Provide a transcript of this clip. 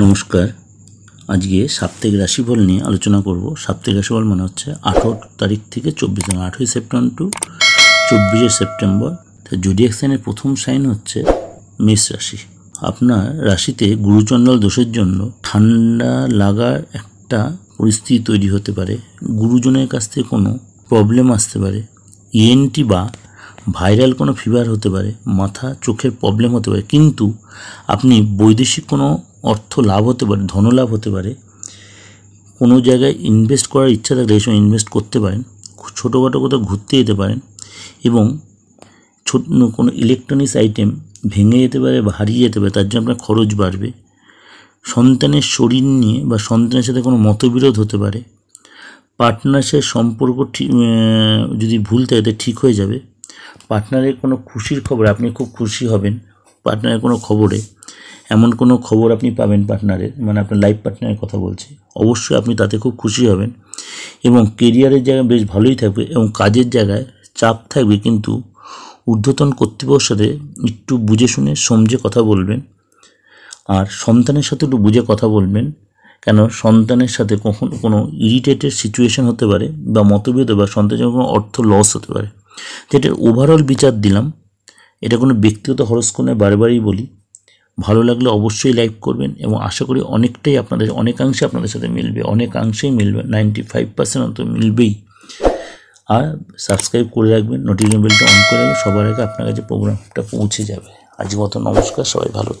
নমস্কার আজকে সাপ্তাহিক রাশিফল নিয়ে আলোচনা করব সাপ্তাহিক রাশিফল মানে হচ্ছে আঠেরো তারিখ থেকে চব্বিশ আঠই সেপ্টেম্বর টু চব্বিশে সেপ্টেম্বর তা জুডিয়াক সাইনের প্রথম সাইন হচ্ছে মেষ রাশি আপনার রাশিতে গুরুচন্ডল দোষের জন্য ঠান্ডা লাগার একটা পরিস্থিতি তৈরি হতে পারে গুরুজনের কাছ থেকে কোনো প্রবলেম আসতে পারে ইএনটি e বা ভাইরাল কোনো ফিভার হতে পারে মাথা চোখের প্রবলেম হতে পারে কিন্তু আপনি বৈদেশিক কোনো অর্থ লাভ হতে পারে ধনলাভ হতে পারে কোনো জায়গায় ইনভেস্ট করার ইচ্ছা থাকলে এই সময় ইনভেস্ট করতে পারেন ছোটোখাটো কোথাও ঘুরতে যেতে পারেন এবং ছোট কোনো ইলেকট্রনিক্স আইটেম ভেঙে যেতে পারে বা হারিয়ে যেতে পারে তার জন্য আপনার খরচ বাড়বে সন্তানের শরীর নিয়ে বা সন্তানের সাথে কোনো মতবিরোধ হতে পারে পার্টনারশিপ সম্পর্ক যদি ভুল থাকে ঠিক হয়ে যাবে পার্টনারের কোনো খুশির খবর আপনি খুব খুশি হবেন পার্টনারের কোনো খবরে এমন কোনো খবর আপনি পাবেন পার্টনারের মানে আপনার লাইফ পার্টনারের কথা বলছি অবশ্যই আপনি তাতে খুব খুশি হবেন এবং কেরিয়ারের জায়গায় বেশ ভালোই থাকবে এবং কাজের জায়গায় চাপ থাকবে কিন্তু ঊর্ধ্বতন কর্তৃপক্ষের সাথে একটু বুঝে শুনে সমঝে কথা বলবেন আর সন্তানের সাথে একটু বুঝে কথা বলবেন কেন সন্তানের সাথে কখনো কোনো ইরিটেটেড সিচুয়েশন হতে পারে বা মতভেদ বা সন্তানের কোনো অর্থ লস হতে পারে তো এটা ওভারঅল বিচার দিলাম এটা কোনো ব্যক্তিগত হরস্কোপে বারবারই বলি ভালো লাগলে অবশ্যই লাইক করবেন এবং আশা করি অনেকটাই আপনাদের অনেকাংশে আপনাদের সাথে মিলবে অনেকাংশেই মিলবে নাইনটি ফাইভ পার্সেন্ট অন্তত মিলবেই আর সাবস্ক্রাইব করে রাখবেন নোটিফিকেশন বেলটা অন করে রাখবেন সবার আগে আপনার কাছে প্রোগ্রামটা পৌঁছে যাবে আজ মতো নমস্কার সবাই ভালো থাকবে